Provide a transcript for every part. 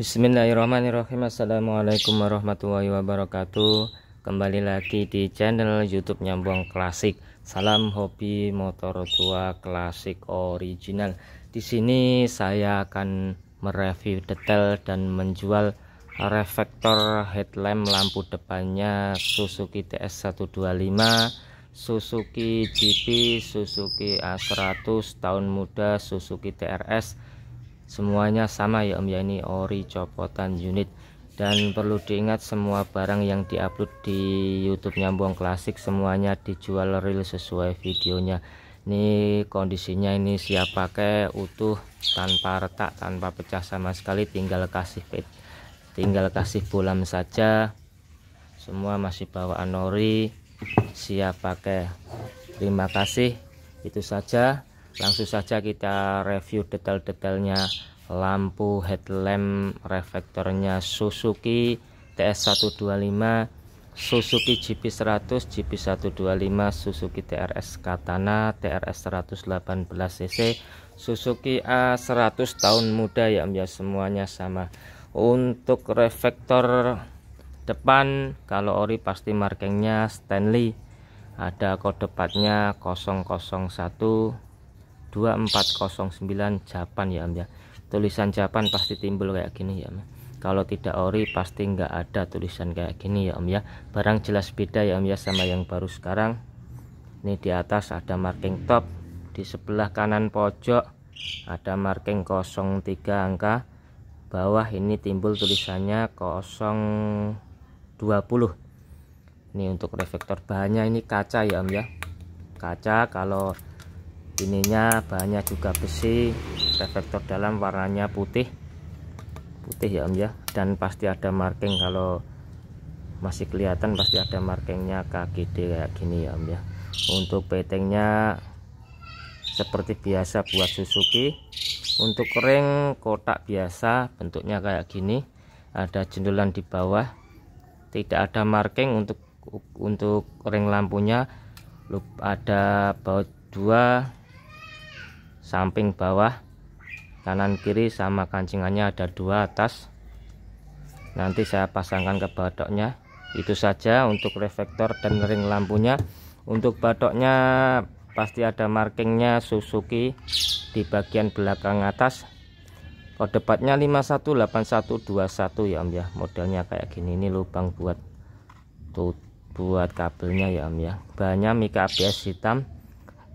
Bismillahirrahmanirrahim Assalamualaikum warahmatullahi wabarakatuh Kembali lagi di channel youtube Nyambung Klasik Salam hobi motor tua klasik original Di sini saya akan mereview detail dan menjual reflektor headlamp lampu depannya Suzuki TS125 Suzuki GP, Suzuki A100, tahun muda Suzuki TRS semuanya sama ya om ya ini ori copotan unit dan perlu diingat semua barang yang diupload di YouTube Nyambung Klasik semuanya dijual real sesuai videonya ini kondisinya ini siap pakai utuh tanpa retak tanpa pecah sama sekali tinggal kasih fit tinggal kasih bulam saja semua masih bawaan ori siap pakai terima kasih itu saja langsung saja kita review detail-detailnya lampu headlamp reflektornya Suzuki TS125 Suzuki GP100, GP125, Suzuki TRS Katana, TRS 118 cc, Suzuki A100 tahun muda ya Om ya semuanya sama. Untuk reflektor depan kalau ori pasti markingnya Stanley. Ada kode partnya 001 2409 Japan ya Om ya tulisan Japan pasti timbul kayak gini ya Om kalau tidak ori pasti nggak ada tulisan kayak gini ya Om ya barang jelas beda ya Om ya sama yang baru sekarang ini di atas ada marking top di sebelah kanan pojok ada marking 03 angka bawah ini timbul tulisannya 020 ini untuk reflektor bahannya ini kaca ya Om ya kaca kalau ininya bahannya juga besi reflektor dalam warnanya putih putih ya om ya dan pasti ada marking kalau masih kelihatan pasti ada markingnya KGD kayak gini ya om ya untuk petengnya seperti biasa buat Suzuki untuk ring kotak biasa bentuknya kayak gini ada jendolan di bawah tidak ada marking untuk untuk ring lampunya ada baut dua samping bawah kanan kiri sama kancingannya ada dua atas nanti saya pasangkan ke batoknya itu saja untuk reflektor dan ring lampunya untuk batoknya pasti ada markingnya Suzuki di bagian belakang atas kode partnya 518121 ya om ya modelnya kayak gini ini lubang buat tuh buat kabelnya ya om ya bahannya mika ABS hitam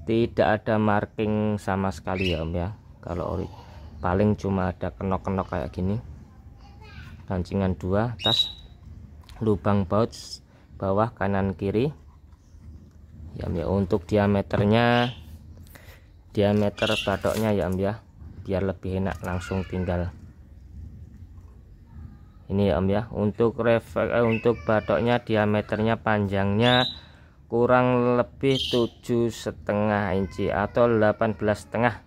tidak ada marking sama sekali ya om ya kalau ori paling cuma ada kenok-kenok kayak gini kancingan dua tas lubang baut bawah kanan kiri ya om ya untuk diameternya diameter batoknya ya om ya biar lebih enak langsung tinggal ini ya om ya untuk refek eh, untuk batoknya diameternya panjangnya kurang lebih tujuh setengah inci atau 18 setengah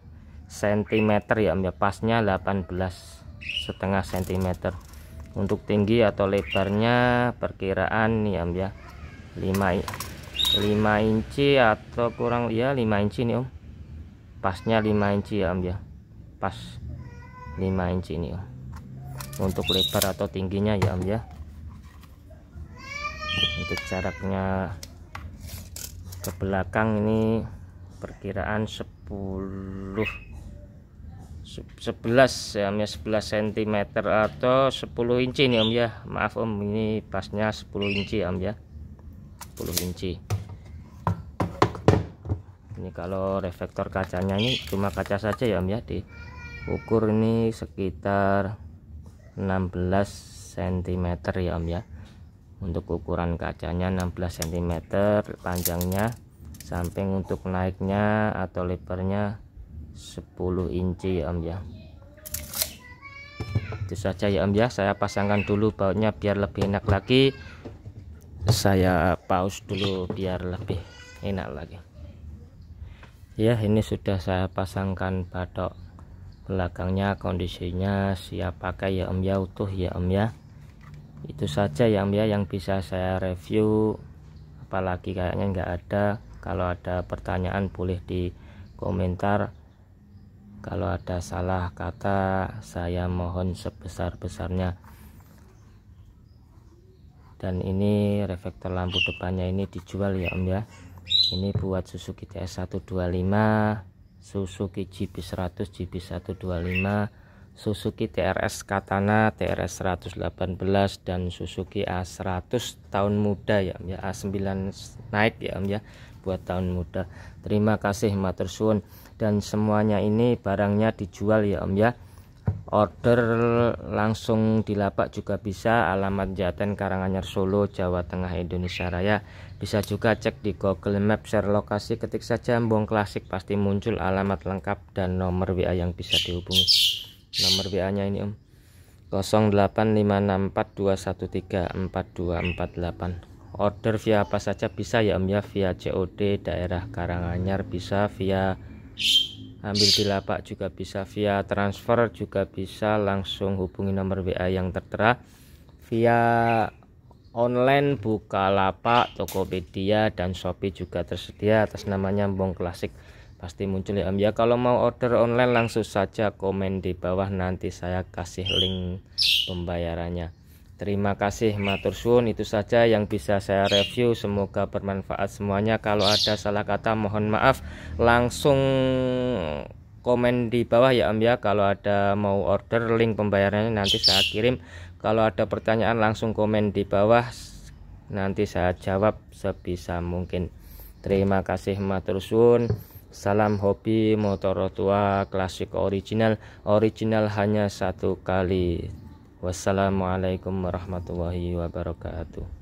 cm ya Om ya pasnya 18 setengah cm untuk tinggi atau lebarnya perkiraan ya Om ya 5 5 inci atau kurang ya 5 inci nih Om pasnya 5 inci ya Om ya. pas 5 inci nih Om untuk lebar atau tingginya ya Om ya. untuk jaraknya ke belakang ini perkiraan 10 11 ya om ya 11 cm atau 10 inci nih om ya maaf om ini pasnya 10 inci om ya 10 inci ini kalau reflektor kacanya ini cuma kaca saja ya om ya di ukur ini sekitar 16 cm ya om ya untuk ukuran kacanya 16 cm panjangnya samping untuk naiknya atau lebarnya 10 inci ya om ya itu saja ya om ya saya pasangkan dulu bautnya biar lebih enak lagi saya pause dulu biar lebih enak lagi ya ini sudah saya pasangkan batok belakangnya kondisinya siap pakai ya om ya utuh ya om ya itu saja yang ya yang bisa saya review apalagi kayaknya nggak ada kalau ada pertanyaan boleh di komentar kalau ada salah kata saya mohon sebesar-besarnya dan ini reflektor lampu depannya ini dijual ya om ya ini buat Suzuki TS 125 Suzuki GB100 GB125 Suzuki TRS Katana, TRS 118 dan Suzuki A100 tahun muda ya, ya A9 naik ya, om ya buat tahun muda. Terima kasih matur suwun dan semuanya ini barangnya dijual ya Om ya. Order langsung di lapak juga bisa alamat Jaten Karanganyar Solo Jawa Tengah Indonesia Raya. Bisa juga cek di Google Maps share lokasi ketik saja bong Klasik pasti muncul alamat lengkap dan nomor WA yang bisa dihubungi nomor WA nya ini om 085642134248. order via apa saja bisa ya om ya via COD daerah Karanganyar bisa via ambil di lapak juga bisa via transfer juga bisa langsung hubungi nomor WA yang tertera via online buka lapak Tokopedia dan Shopee juga tersedia atas namanya Bong Klasik pasti muncul ya Om ya kalau mau order online langsung saja komen di bawah nanti saya kasih link pembayarannya terima kasih matur sun itu saja yang bisa saya review semoga bermanfaat semuanya kalau ada salah kata mohon maaf langsung komen di bawah ya Om ya kalau ada mau order link pembayarannya nanti saya kirim kalau ada pertanyaan langsung komen di bawah nanti saya jawab sebisa mungkin terima kasih matur sun Salam hobi motor tua klasik original, original hanya satu kali. Wassalamualaikum warahmatullahi wabarakatuh.